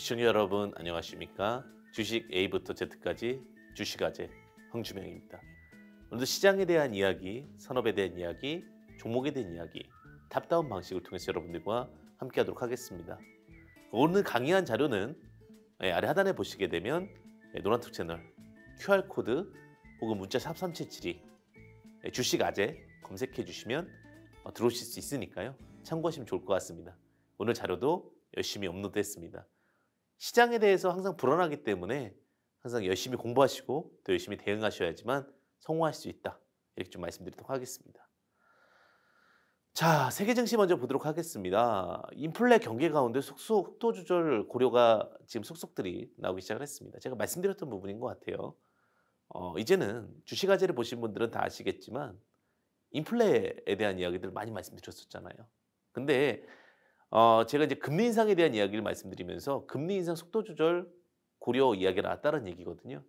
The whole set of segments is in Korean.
시청자 여러분 안녕하십니까? 주식 A부터 Z까지 주식아재 황주명입니다. 오늘도 시장에 대한 이야기, 산업에 대한 이야기, 종목에 대한 이야기 탑다운 방식을 통해서 여러분들과 함께 하도록 하겠습니다. 오늘 강의한 자료는 예, 아래 하단에 보시게 되면 예, 노란톡 채널 QR코드 혹은 문자 샵3772 예, 주식아재 검색해 주시면 어, 들어오실 수 있으니까요. 참고하시면 좋을 것 같습니다. 오늘 자료도 열심히 업로드했습니다. 시장에 대해서 항상 불안하기 때문에 항상 열심히 공부하시고 또 열심히 대응하셔야지만 성공하실 수 있다. 이렇게 좀 말씀드리도록 하겠습니다. 자, 세계 증시 먼저 보도록 하겠습니다. 인플레 경계 가운데 속수 흑도 조절 고려가 지금 속속들이 나오기 시작을 했습니다. 제가 말씀드렸던 부분인 것 같아요. 어, 이제는 주식화제를 보신 분들은 다 아시겠지만 인플레에 대한 이야기들 많이 말씀드렸었잖아요. 근데 어, 제가 이제 금리 인상에 대한 이야기를 말씀드리면서 금리 인상 속도 조절 고려 이야기가 나왔다는 얘기거든요.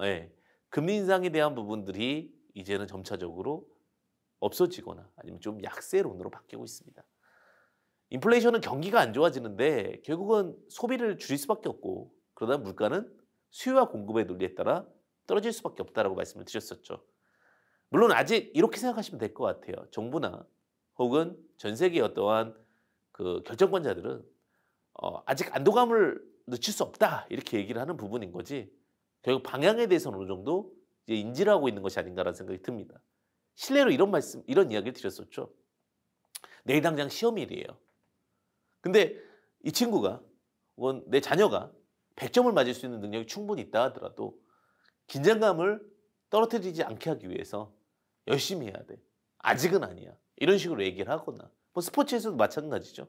예. 네. 금리 인상에 대한 부분들이 이제는 점차적으로 없어지거나 아니면 좀 약세론으로 바뀌고 있습니다. 인플레이션은 경기가 안 좋아지는데 결국은 소비를 줄일 수밖에 없고 그러다 물가는 수요와 공급의 논리에 따라 떨어질 수밖에 없다라고 말씀을 드렸었죠. 물론 아직 이렇게 생각하시면 될 것 같아요. 정부나 혹은 전 세계 어떠한 그 결정권자들은 어, 아직 안도감을 늦출 수 없다 이렇게 얘기를 하는 부분인 거지 결국 방향에 대해서는 어느 정도 인지를 하고 있는 것이 아닌가라는 생각이 듭니다. 실례로 이런 말씀 이런 이야기를 드렸었죠. 내일 당장 시험일이에요. 근데 이 친구가 혹은 내 자녀가 100점을 맞을 수 있는 능력이 충분히 있다 하더라도 긴장감을 떨어뜨리지 않게 하기 위해서 열심히 해야 돼. 아직은 아니야. 이런 식으로 얘기를 하거나 뭐 스포츠에서도 마찬가지죠.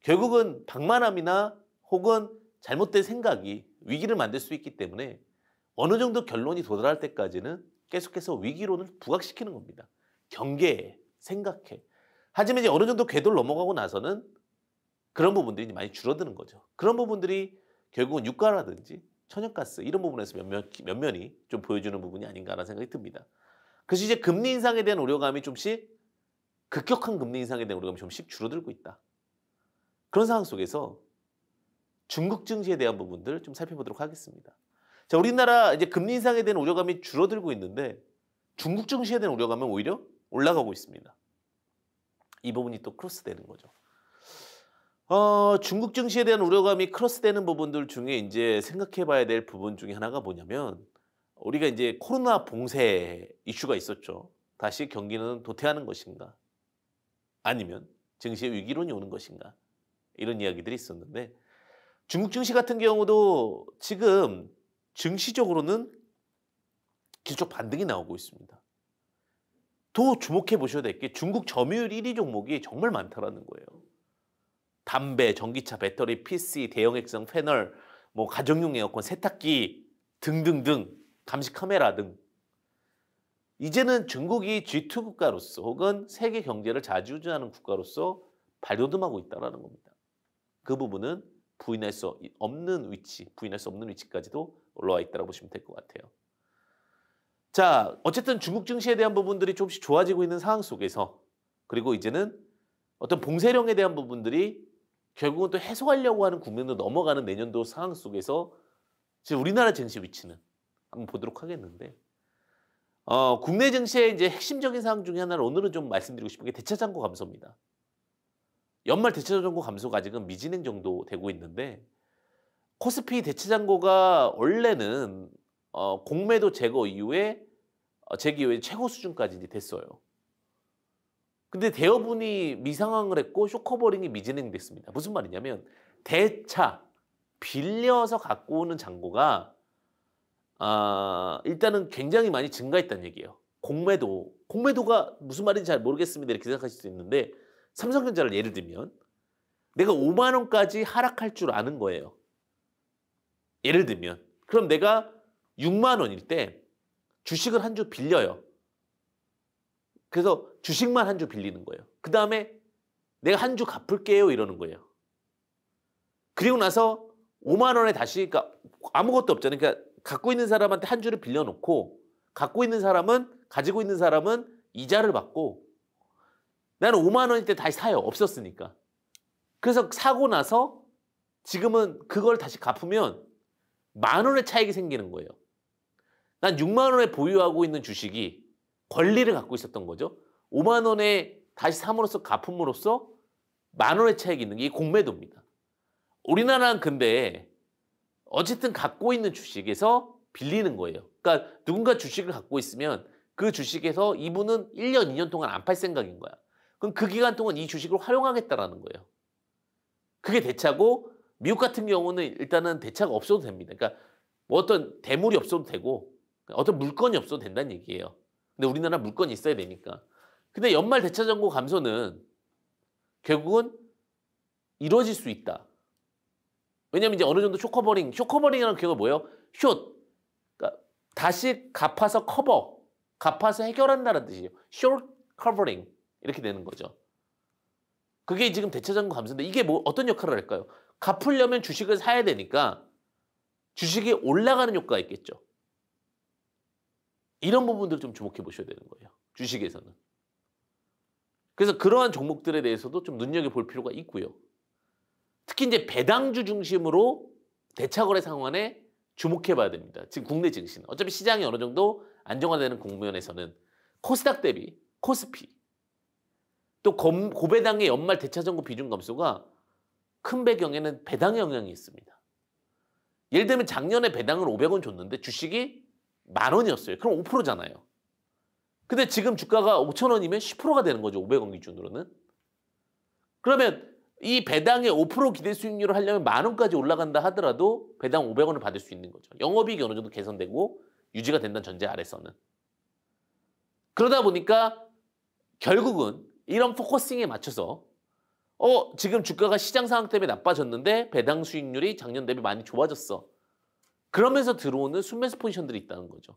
결국은 방만함이나 혹은 잘못된 생각이 위기를 만들 수 있기 때문에 어느 정도 결론이 도달할 때까지는 계속해서 위기론을 부각시키는 겁니다. 경계해, 생각해. 하지만 이제 어느 정도 궤도를 넘어가고 나서는 그런 부분들이 많이 줄어드는 거죠. 그런 부분들이 결국은 유가라든지 천연가스 이런 부분에서 몇몇, 면몇이좀 보여주는 부분이 아닌가라는 생각이 듭니다. 그래서 이제 금리 인상에 대한 우려감이 좀씩 급격한 금리 인상에 대한 우려감이 좀씩 줄어들고 있다. 그런 상황 속에서 중국 증시에 대한 부분들 좀 살펴보도록 하겠습니다. 자, 우리나라 이제 금리 인상에 대한 우려감이 줄어들고 있는데 중국 증시에 대한 우려감은 오히려 올라가고 있습니다. 이 부분이 또 크로스되는 거죠. 어, 중국 증시에 대한 우려감이 크로스되는 부분들 중에 이제 생각해봐야 될 부분 중에 하나가 뭐냐면 우리가 이제 코로나 봉쇄 이슈가 있었죠. 다시 경기는 도태하는 것인가. 아니면 증시의 위기론이 오는 것인가 이런 이야기들이 있었는데 중국 증시 같은 경우도 지금 증시적으로는 길쭉 반등이 나오고 있습니다. 더 주목해 보셔야 될 게 중국 점유율 1위 종목이 정말 많다라는 거예요. 담배, 전기차, 배터리, PC, 대형 액정, 패널, 뭐 가정용 에어컨, 세탁기 등등등 감시 카메라 등 이제는 중국이 G2 국가로서 혹은 세계 경제를 자주주하는 국가로서 발돋움하고 있다라는 겁니다. 그 부분은 부인할 수 없는 위치, 부인할 수 없는 위치까지도 올라와 있다고 보시면 될 것 같아요. 자, 어쨌든 중국 증시에 대한 부분들이 조금씩 좋아지고 있는 상황 속에서 그리고 이제는 어떤 봉쇄령에 대한 부분들이 결국은 또 해소하려고 하는 국면으로 넘어가는 내년도 상황 속에서 지금 우리나라 증시 위치는 한번 보도록 하겠는데 어, 국내 증시의 이제 핵심적인 사항 중에 하나를 오늘은 좀 말씀드리고 싶은 게 대체 장고 감소입니다. 연말 대체 장고 감소가 지금 미진행 정도 되고 있는데 코스피 대체 장고가 원래는 어, 공매도 제거 이후에 어, 제기 이후에 최고 수준까지 됐어요. 근데 대여분이 미상황을 했고 쇼커버링이 미진행됐습니다. 무슨 말이냐면 대차 빌려서 갖고 오는 장고가 아, 일단은 굉장히 많이 증가했다는 얘기예요. 공매도. 공매도가 무슨 말인지 잘 모르겠습니다. 이렇게 생각하실 수 있는데 삼성전자를 예를 들면 내가 5만 원까지 하락할 줄 아는 거예요. 예를 들면 그럼 내가 6만 원일 때 주식을 한 주 빌려요. 그래서 주식만 한 주 빌리는 거예요. 그 다음에 내가 한 주 갚을게요 이러는 거예요. 그리고 나서 5만 원에 다시 그러니까 아무것도 없잖아요. 그러니까 갖고 있는 사람한테 한 주를 빌려놓고 갖고 있는 사람은 가지고 있는 사람은 이자를 받고 나는 5만 원일 때 다시 사요. 없었으니까. 그래서 사고 나서 지금은 그걸 다시 갚으면 만 원의 차익이 생기는 거예요. 난 6만 원에 보유하고 있는 주식이 권리를 갖고 있었던 거죠. 5만 원에 다시 삼으로써 갚음으로써 만 원의 차익이 있는 게 공매도입니다. 우리나라는 근데 어쨌든 갖고 있는 주식에서 빌리는 거예요. 그러니까 누군가 주식을 갖고 있으면 그 주식에서 이분은 1년, 2년 동안 안 팔 생각인 거야. 그럼 그 기간 동안 이 주식을 활용하겠다라는 거예요. 그게 대차고 미국 같은 경우는 일단은 대차가 없어도 됩니다. 그러니까 뭐 어떤 대물이 없어도 되고 어떤 물건이 없어도 된다는 얘기예요. 근데 우리나라 물건이 있어야 되니까. 근데 연말 대차 정보 감소는 결국은 이루어질 수 있다. 왜냐면 이제 어느 정도 쇼커버링, 쇼커버링이라는 기 뭐예요? 숏. 그러니까 다시 갚아서 커버, 갚아서 해결한다는 뜻이에요. s h o r 이렇게 되는 거죠. 그게 지금 대체적인 감소인데 이게 뭐 어떤 역할을 할까요? 갚으려면 주식을 사야 되니까 주식이 올라가는 효과가 있겠죠. 이런 부분들 좀 주목해 보셔야 되는 거예요. 주식에서는. 그래서 그러한 종목들에 대해서도 좀 눈여겨볼 필요가 있고요. 특히 이제 배당주 중심으로 대차거래 상황에 주목해 봐야 됩니다. 지금 국내 증시는 어차피 시장이 어느 정도 안정화되는 국면에서는 코스닥 대비 코스피 또 고배당의 연말 대차전고 비중 감소가 큰 배경에는 배당 영향이 있습니다. 예를 들면 작년에 배당을 500원 줬는데 주식이 만 원이었어요. 그럼 5%잖아요. 근데 지금 주가가 5천 원이면 10%가 되는 거죠. 500원 기준으로는. 그러면 이 배당의 5% 기대 수익률을 하려면 만 원까지 올라간다 하더라도 배당 500원을 받을 수 있는 거죠. 영업이익이 어느 정도 개선되고 유지가 된다는 전제 아래서는. 그러다 보니까 결국은 이런 포커싱에 맞춰서 어 지금 주가가 시장 상황 때문에 나빠졌는데 배당 수익률이 작년 대비 많이 좋아졌어. 그러면서 들어오는 순매수 포지션들이 있다는 거죠.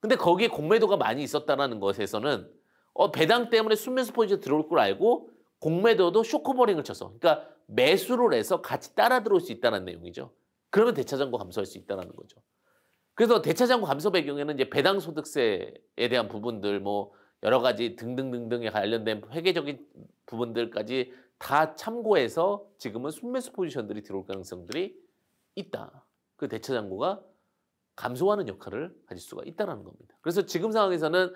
근데 거기에 공매도가 많이 있었다는 것에서는 어 배당 때문에 순매수 포지션 들어올 걸 알고 공매도도 쇼크버링을 쳐서 그러니까 매수를 해서 같이 따라 들어올 수 있다는 내용이죠. 그러면 대차장고 감소할 수 있다는 거죠. 그래서 대차장고 감소 배경에는 이제 배당 소득세에 대한 부분들 뭐 여러 가지 등등등등에 관련된 회계적인 부분들까지 다 참고해서 지금은 순매수 포지션들이 들어올 가능성들이 있다. 그 대차장고가 감소하는 역할을 가질 수가 있다는 겁니다. 그래서 지금 상황에서는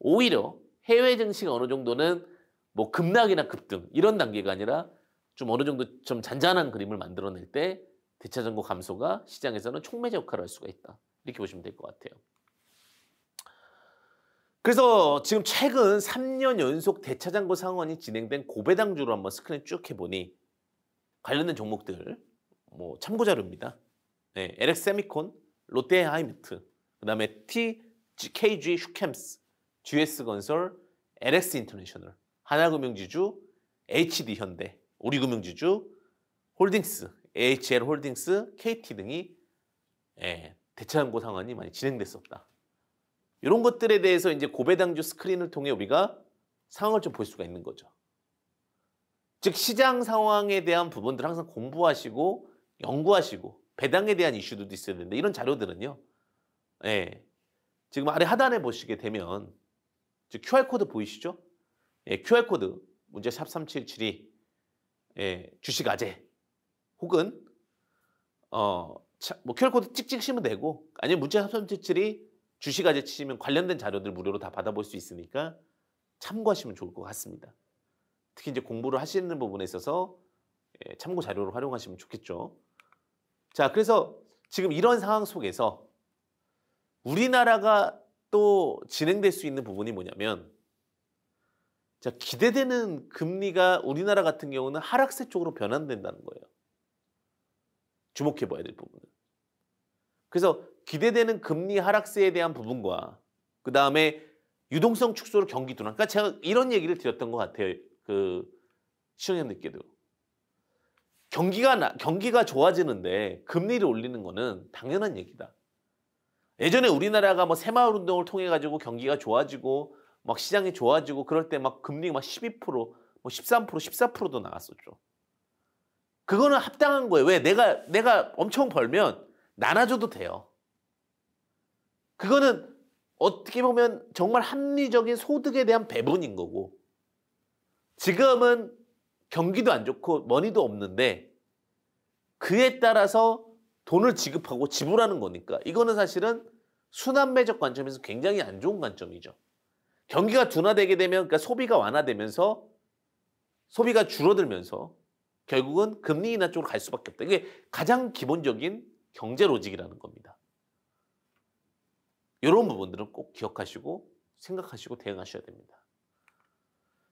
오히려 해외 증시가 어느 정도는 뭐 급락이나 급등 이런 단계가 아니라 좀 어느 정도 좀 잔잔한 그림을 만들어낼 때 대차 전고 감소가 시장에서는 촉매제 역할을 할 수가 있다. 이렇게 보시면 될 것 같아요. 그래서 지금 최근 3년 연속 대차장고 상황이 진행된 고배당주로 한번 스크린 쭉 해보니 관련된 종목들 뭐 참고자료입니다. 네, LX 세미콘, 롯데 하이미트, 그 다음에 TKG 슈캠스, GS건설, LX 인터내셔널 하나금융지주, HD현대, 우리금융지주, 홀딩스, AHL 홀딩스, KT 등이 예, 대체항고 상환이 많이 진행됐었다. 이런 것들에 대해서 이제 고배당주 스크린을 통해 우리가 상황을 좀 볼 수가 있는 거죠. 즉 시장 상황에 대한 부분들 항상 공부하시고 연구하시고 배당에 대한 이슈들도 있어야 되는데 이런 자료들은요. 예, 지금 아래 하단에 보시게 되면 QR 코드 보이시죠? 예, QR코드 문제 샵3772 예, 주식아재 혹은 어, 차, 뭐 QR코드 찍찍 치면 되고 아니면 문제샵3772 주식아재 치시면 관련된 자료들 무료로 다 받아볼 수 있으니까 참고하시면 좋을 것 같습니다. 특히 이제 공부를 하시는 부분에 있어서 예, 참고 자료를 활용하시면 좋겠죠. 자, 그래서 지금 이런 상황 속에서 우리나라가 또 진행될 수 있는 부분이 뭐냐면 자, 기대되는 금리가 우리나라 같은 경우는 하락세 쪽으로 변환된다는 거예요. 주목해 봐야 될 부분은. 그래서 기대되는 금리 하락세에 대한 부분과 그 다음에 유동성 축소로 경기 둔화. 그러니까 제가 이런 얘기를 드렸던 것 같아요. 그시청자님께도 경기가 나, 경기가 좋아지는데 금리를 올리는 거는 당연한 얘기다. 예전에 우리나라가 뭐 새마을 운동을 통해 가지고 경기가 좋아지고 막 시장이 좋아지고 그럴 때 막 금리가 막 12%, 뭐 13%, 14%도 나갔었죠. 그거는 합당한 거예요. 왜? 내가, 내가 엄청 벌면 나눠줘도 돼요. 그거는 어떻게 보면 정말 합리적인 소득에 대한 배분인 거고 지금은 경기도 안 좋고 머니도 없는데 그에 따라서 돈을 지급하고 지불하는 거니까 이거는 사실은 순환매적 관점에서 굉장히 안 좋은 관점이죠. 경기가 둔화되게 되면 그러니까 소비가 완화되면서 소비가 줄어들면서 결국은 금리 인하 쪽으로 갈 수밖에 없다. 이게 가장 기본적인 경제 로직이라는 겁니다. 이런 부분들은 꼭 기억하시고 생각하시고 대응하셔야 됩니다.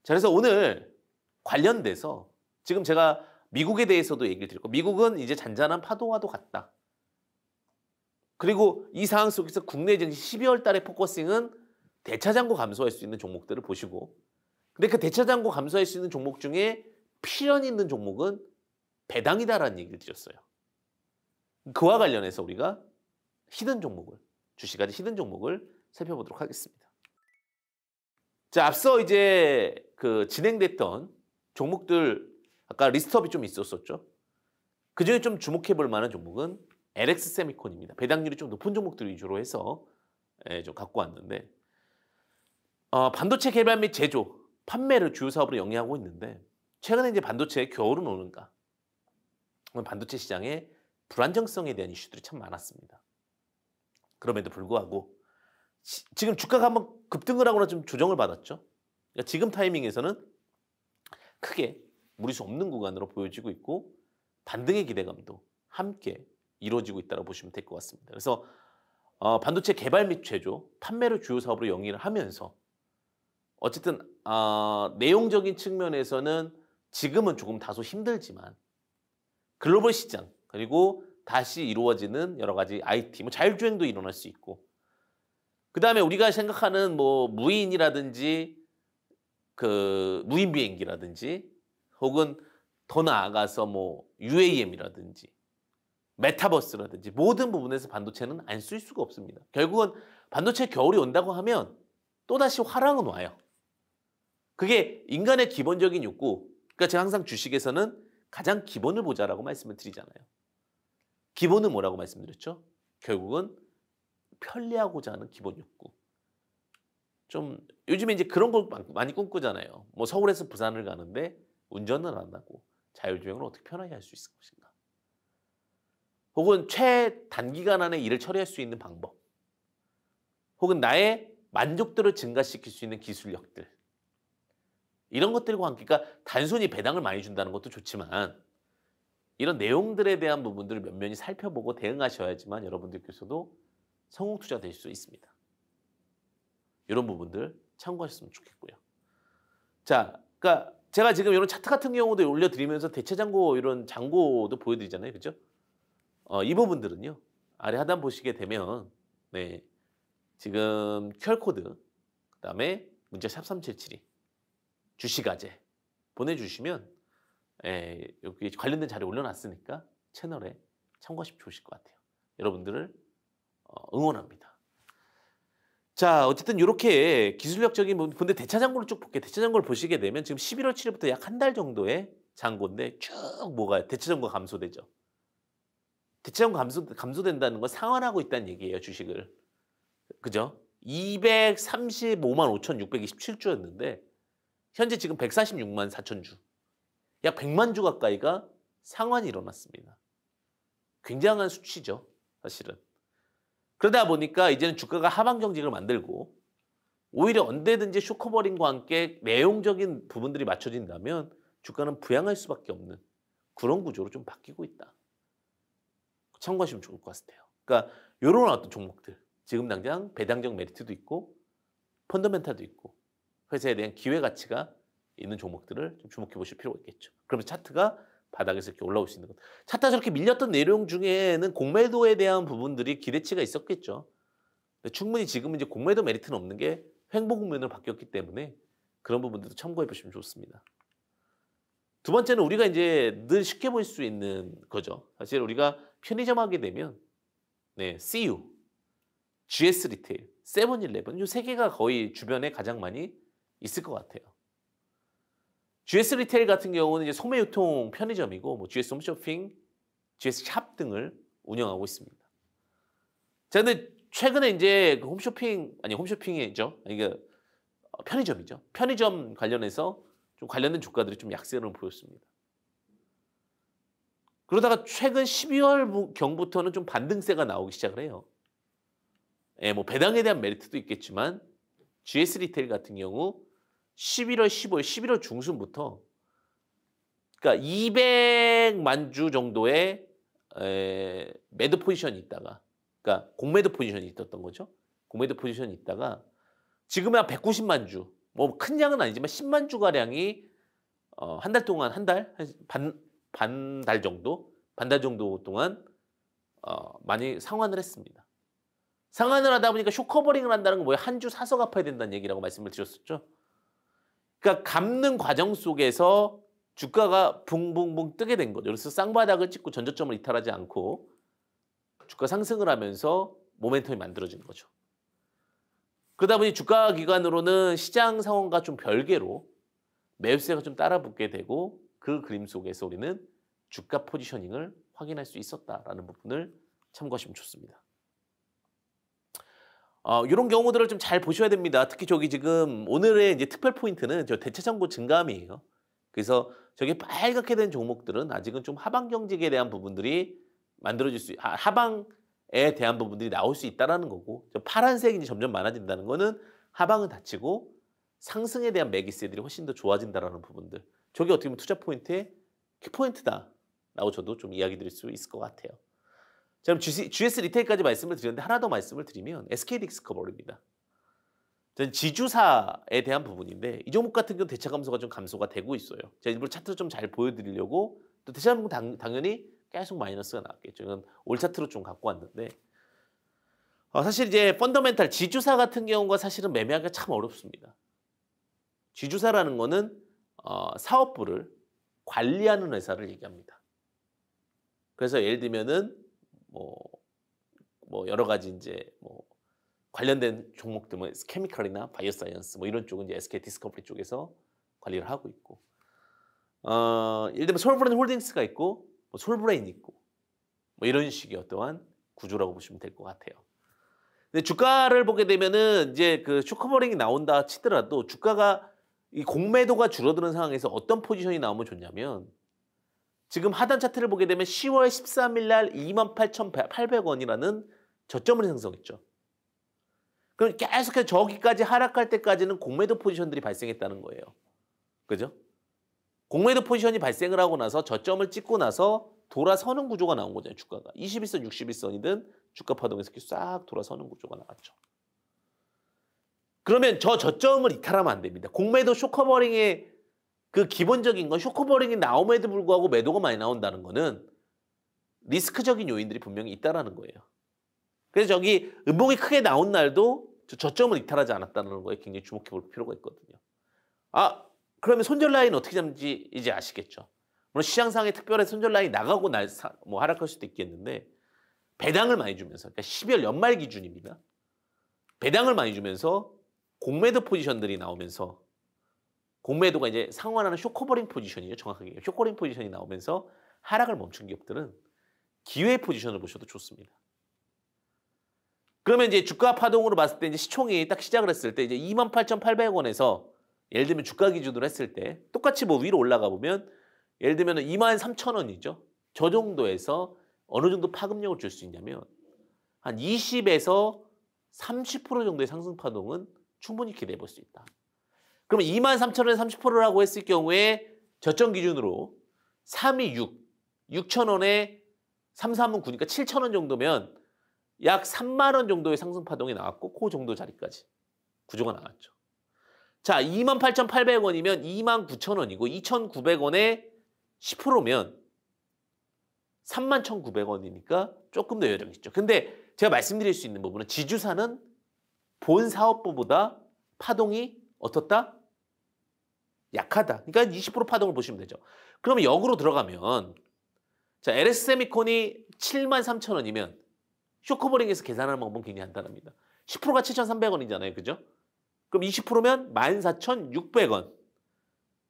자, 그래서 오늘 관련돼서 지금 제가 미국에 대해서도 얘기를 드렸고 미국은 이제 잔잔한 파도와도 같다. 그리고 이 상황 속에서 국내 증시 12월 달의 포커싱은 대차장고 감소할 수 있는 종목들을 보시고 근데 그 대차장고 감소할 수 있는 종목 중에 필연 있는 종목은 배당이다라는 얘기를 드렸어요. 그와 관련해서 우리가 히든 종목을 주식까지 히든 종목을 살펴보도록 하겠습니다. 자, 앞서 이제 그 진행됐던 종목들 아까 리스트업이 좀 있었었죠. 그 중에 좀 주목해 볼 만한 종목은 LX 세미콘입니다. 배당률이 좀 높은 종목들 위주로 해서 예, 좀 갖고 왔는데 어, 반도체 개발 및 제조, 판매를 주요 사업으로 영위하고 있는데 최근에 이제 반도체 겨울은 오는가 반도체 시장의 불안정성에 대한 이슈들이 참 많았습니다. 그럼에도 불구하고 시, 지금 주가가 한번 급등을 하거나 좀 조정을 받았죠. 그러니까 지금 타이밍에서는 크게 무리수 없는 구간으로 보여지고 있고 반등의 기대감도 함께 이루어지고 있다고 보시면 될 것 같습니다. 그래서 어, 반도체 개발 및 제조, 판매를 주요 사업으로 영위를 하면서 어쨌든 어, 내용적인 측면에서는 지금은 조금 다소 힘들지만 글로벌 시장 그리고 다시 이루어지는 여러 가지 IT 뭐 자율주행도 일어날 수 있고 그 다음에 우리가 생각하는 뭐 무인이라든지 그 무인 비행기라든지 혹은 더 나아가서 뭐 UAM이라든지 메타버스라든지 모든 부분에서 반도체는 안 쓸 수가 없습니다. 결국은 반도체 겨울이 온다고 하면 또다시 화랑은 와요. 그게 인간의 기본적인 욕구. 그러니까 제가 항상 주식에서는 가장 기본을 보자라고 말씀을 드리잖아요. 기본은 뭐라고 말씀드렸죠? 결국은 편리하고자 하는 기본 욕구. 좀 요즘에 이제 그런 걸 많이 꿈꾸잖아요. 뭐 서울에서 부산을 가는데 운전은 안 하고 자율주행을 어떻게 편하게 할 수 있을 것인가. 혹은 최단기간 안에 일을 처리할 수 있는 방법. 혹은 나의 만족도를 증가시킬 수 있는 기술력들. 이런 것들과 함께 그러니까 단순히 배당을 많이 준다는 것도 좋지만 이런 내용들에 대한 부분들을 면면히 살펴보고 대응하셔야지만 여러분들께서도 성공 투자 되실 수 있습니다. 이런 부분들 참고하셨으면 좋겠고요. 자, 그러니까 제가 지금 이런 차트 같은 경우도 올려드리면서 대체 잔고 이런 잔고도 보여드리잖아요, 그렇죠? 어, 이 부분들은요 아래 하단 보시게 되면 네 지금 QR 코드 그다음에 문자 샵3772 주식아재 보내주시면 에, 예, 여기 관련된 자료 올려놨으니까 채널에 참고하시면 좋으실 것 같아요. 여러분들을 어, 응원합니다. 자, 어쨌든 이렇게 기술력적인 부분, 근데 대차장고를 쭉 볼게요. 대차장고를 보시게 되면 지금 11월 7일부터 약 한 달 정도의 장고인데 쭉 뭐가 대차장고 감소되죠. 대차장고 감소, 감소된다는 건 상환하고 있다는 얘기예요, 주식을. 그죠? 235만 5,627주였는데 현재 지금 146만 4천 주, 약 100만 주 가까이가 상환이 일어났습니다. 굉장한 수치죠, 사실은. 그러다 보니까 이제는 주가가 하방 경직을 만들고 오히려 언제든지 쇼커버링과 함께 내용적인 부분들이 맞춰진다면 주가는 부양할 수밖에 없는 그런 구조로 좀 바뀌고 있다. 참고하시면 좋을 것 같아요. 그러니까 이런 어떤 종목들 지금 당장 배당적 메리트도 있고 펀더멘탈도 있고 회사에 대한 기회 가치가 있는 종목들을 좀 주목해 보실 필요가 있겠죠. 그러면 차트가 바닥에서 이렇게 올라올 수 있는 것. 차트가 저렇게 밀렸던 내용 중에는 공매도에 대한 부분들이 기대치가 있었겠죠. 충분히 지금은 이제 공매도 메리트는 없는 게 횡보 국면으로 바뀌었기 때문에 그런 부분들도 참고해 보시면 좋습니다. 두 번째는 우리가 이제 늘 쉽게 볼 수 있는 거죠. 사실 우리가 편의점 하게 되면 네, CU, GS 리테일, 세븐일레븐 이세 개가 거의 주변에 가장 많이 있을 것 같아요. GS 리테일 같은 경우는 이제 소매 유통 편의점이고 뭐 GS 홈쇼핑, GS 샵 등을 운영하고 있습니다. 자, 근데 최근에 이제 그 홈쇼핑 아니 홈쇼핑이죠. 아니 편의점이죠. 편의점 관련해서 좀 관련된 주가들이 좀 약세를 보였습니다. 그러다가 최근 12월 경부터는 좀 반등세가 나오기 시작을 해요. 예, 뭐 배당에 대한 메리트도 있겠지만 GS 리테일 같은 경우 11월 15일, 11월 중순부터 그러니까 200만 주 정도의 에, 매드 포지션이 있다가 그러니까 공매드 포지션이 있었던 거죠. 공매드 포지션이 있다가 지금은 한 190만 주, 뭐큰 양은 아니지만 10만 주 가량이 어, 한 달 동안 한 달, 반, 반 달 정도, 반 달 정도 동안 어, 많이 상환을 했습니다. 상환을 하다 보니까 쇼커버링을 한다는 건 뭐예요? 한주 사서 갚아야 된다는 얘기라고 말씀을 드렸었죠. 그러니까 갚는 과정 속에서 주가가 붕붕붕 뜨게 된 거죠. 그래서 쌍바닥을 찍고 전저점을 이탈하지 않고 주가 상승을 하면서 모멘텀이 만들어진 거죠. 그러다 보니 주가 기간으로는 시장 상황과 좀 별개로 매수세가 좀 따라붙게 되고 그 그림 속에서 우리는 주가 포지셔닝을 확인할 수 있었다라는 부분을 참고하시면 좋습니다. 어, 이런 경우들을 좀 잘 보셔야 됩니다. 특히 저기 지금 오늘의 이제 특별 포인트는 저 대체 창고 증감이에요. 그래서 저게 빨갛게 된 종목들은 아직은 좀 하방 경직에 대한 부분들이 만들어질 수 하, 하방에 대한 부분들이 나올 수 있다라는 거고 저 파란색이 점점 많아진다는 거는 하방은 닫히고 상승에 대한 매기세들이 훨씬 더 좋아진다라는 부분들. 저게 어떻게 보면 투자 포인트의 키포인트다라고 저도 좀 이야기 드릴 수 있을 것 같아요. 여러분 GS 리테일까지 말씀을 드렸는데 하나 더 말씀을 드리면 s k 딕스커버입니다 저는 지주사에 대한 부분인데 이 종목 같은 경우 대차 감소가 좀 감소가 되고 있어요. 제가 일부러 차트를 좀 잘 보여드리려고 또 대차 감소 당연히 계속 마이너스가 나왔겠죠. 이건 올 차트로 좀 갖고 왔는데 어, 사실 이제 펀더멘탈 지주사 같은 경우가 사실은 매매하기가 참 어렵습니다. 지주사라는 거는 어, 사업부를 관리하는 회사를 얘기합니다. 그래서 예를 들면은 뭐, 뭐 여러 가지 이제 뭐 관련된 종목들 뭐 케미컬이나 바이오사이언스 뭐 이런 쪽은 이제 SK 디스커버리 쪽에서 관리를 하고 있고 어, 예를 들면 솔브레인 홀딩스가 있고 뭐 솔브레인 있고 뭐 이런 식의 어떠한 구조라고 보시면 될 것 같아요. 근데 주가를 보게 되면은 이제 그 슈커버링이 나온다 치더라도 주가가 이 공매도가 줄어드는 상황에서 어떤 포지션이 나오면 좋냐면 지금 하단 차트를 보게 되면 10월 13일 날 28,800원이라는 저점을 생성했죠. 그럼 계속해서 저기까지 하락할 때까지는 공매도 포지션들이 발생했다는 거예요. 그죠? 공매도 포지션이 발생을 하고 나서 저점을 찍고 나서 돌아서는 구조가 나온 거잖아요. 주가가. 21선, 61선이든 주가 파동에서 이렇게 싹 돌아서는 구조가 나왔죠. 그러면 저 저점을 이탈하면 안 됩니다. 공매도 쇼커버링의 그 기본적인 건 쇼크버링이 나옴에도 불구하고 매도가 많이 나온다는 거는 리스크적인 요인들이 분명히 있다라는 거예요. 그래서 저기 음봉이 크게 나온 날도 저점을 이탈하지 않았다는 거에 굉장히 주목해 볼 필요가 있거든요. 아, 그러면 손절 라인 어떻게 잡는지 이제 아시겠죠. 물론 시장상에 특별한 손절 라인 이 나가고 날, 뭐 하락할 수도 있겠는데 배당을 많이 주면서, 그러니까 12월 연말 기준입니다. 배당을 많이 주면서 공매도 포지션들이 나오면서 공매도가 이제 상환하는 쇼커버링 포지션이에요. 정확하게 쇼커링 포지션이 나오면서 하락을 멈춘 기업들은 기회 포지션을 보셔도 좋습니다. 그러면 이제 주가 파동으로 봤을 때 이제 시총이 딱 시작을 했을 때 이제 28,800원에서 예를 들면 주가 기준으로 했을 때 똑같이 뭐 위로 올라가 보면 예를 들면 23,000원이죠. 저 정도에서 어느 정도 파급력을 줄 수 있냐면 한 20에서 30% 정도의 상승 파동은 충분히 기대해 볼 수 있다. 그러면 2만 3천 원에 30%라고 했을 경우에 저점 기준으로 3이 6, 6천 원에 3, 3은 9니까 7천 원 정도면 약 3만 원 정도의 상승 파동이 나왔고 그 정도 자리까지 구조가 나왔죠. 자, 28,800원이면 29,000원이고 2,900원에 10%면 31,900원이니까 조금 더 여력 있죠. 근데 제가 말씀드릴 수 있는 부분은 지주사는 본 사업부보다 파동이 어떻다? 약하다. 그러니까 20% 파동을 보시면 되죠. 그러면 역으로 들어가면 자 LS 세미콘이 7만 3천 원이면 쇼커버링에서 계산하는 방법은 굉장히 간단합니다. 10%가 7,300원이잖아요. 그죠? 그럼 20%면 14,600원.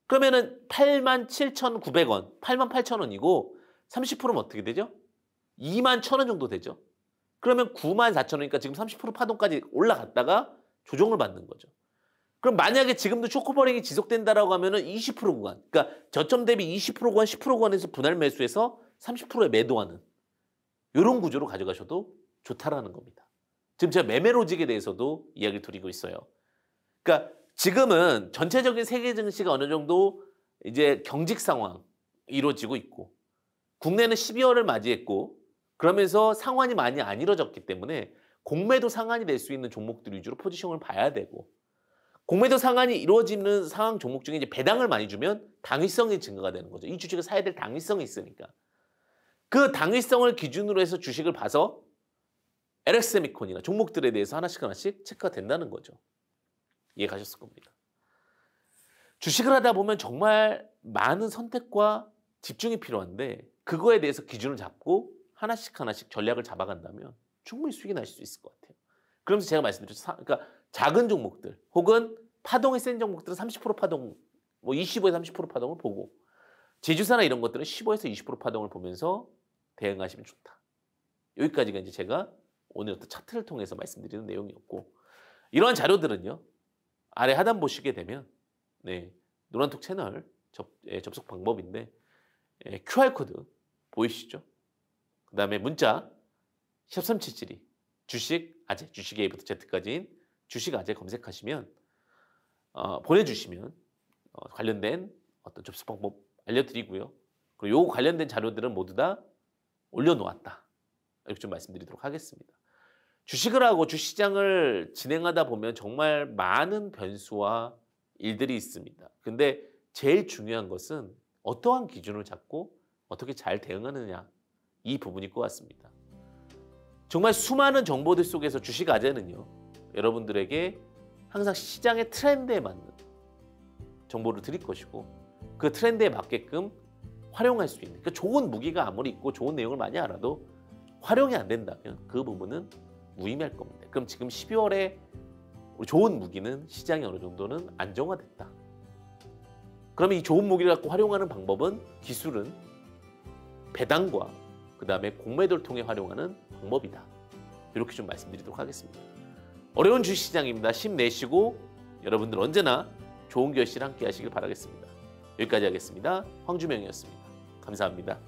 그러면은 87,900원, 88,000원이고 30%면 어떻게 되죠? 21,000원 정도 되죠. 그러면 94,000원이니까 지금 30% 파동까지 올라갔다가 조정을 받는 거죠. 그럼 만약에 지금도 초코버링이 지속된다라고 하면은 20% 구간, 그러니까 저점 대비 20% 구간, 10% 구간에서 분할 매수해서 30%에 매도하는 이런 구조로 가져가셔도 좋다라는 겁니다. 지금 제가 매매로직에 대해서도 이야기를 드리고 있어요. 그러니까 지금은 전체적인 세계 증시가 어느 정도 이제 경직 상황 이루어지고 있고 국내는 12월을 맞이했고 그러면서 상환이 많이 안 이루어졌기 때문에 공매도 상환이 될 수 있는 종목들 위주로 포지션을 봐야 되고 공매도 상한이 이루어지는 상황 종목 중에 이제 배당을 많이 주면 당위성이 증가가 되는 거죠. 이 주식을 사야 될 당위성이 있으니까. 그 당위성을 기준으로 해서 주식을 봐서 LX세미콘이나 종목들에 대해서 하나씩 하나씩 체크가 된다는 거죠. 이해가셨을 겁니다. 주식을 하다 보면 정말 많은 선택과 집중이 필요한데 그거에 대해서 기준을 잡고 하나씩 하나씩 전략을 잡아간다면 충분히 수익이 날 수 있을 것 같아요. 그러면서 제가 말씀드렸죠. 그러니까 작은 종목들 혹은 파동이 센 종목들은 30% 파동, 뭐 25에서 30% 파동을 보고 제주사나 이런 것들은 15에서 20% 파동을 보면서 대응하시면 좋다. 여기까지가 이제 제가 오늘 어떤 차트를 통해서 말씀드리는 내용이었고 이러한 자료들은요 아래 하단 보시게 되면 네 노란톡 채널 접, 예, 접속 방법인데 예, QR 코드 보이시죠? 그 다음에 문자 협3 7 7이 주식 아재 주식의 A부터 Z까지인 주식아재 검색하시면 어, 보내주시면 어, 관련된 어떤 접수 방법 알려드리고요. 그리고 요 관련된 자료들은 모두 다 올려놓았다. 이렇게 좀 말씀드리도록 하겠습니다. 주식을 하고 주시장을 진행하다 보면 정말 많은 변수와 일들이 있습니다. 근데 제일 중요한 것은 어떠한 기준을 잡고 어떻게 잘 대응하느냐 이 부분일 것 같습니다. 정말 수많은 정보들 속에서 주식 아재는요. 여러분들에게 항상 시장의 트렌드에 맞는 정보를 드릴 것이고 그 트렌드에 맞게끔 활용할 수 있는 그 좋은 무기가 아무리 있고 좋은 내용을 많이 알아도 활용이 안 된다면 그 부분은 무의미할 겁니다. 그럼 지금 12월에 좋은 무기는 시장이 어느 정도는 안정화됐다. 그러면 이 좋은 무기를 갖고 활용하는 방법은 기술은 배당과 그 다음에 공매도를 통해 활용하는 방법이다. 이렇게 좀 말씀드리도록 하겠습니다. 어려운 주시장입니다. 식 힘내시고 여러분들 언제나 좋은 결실 함께 하시길 바라겠습니다. 여기까지 하겠습니다. 황주명이었습니다. 감사합니다.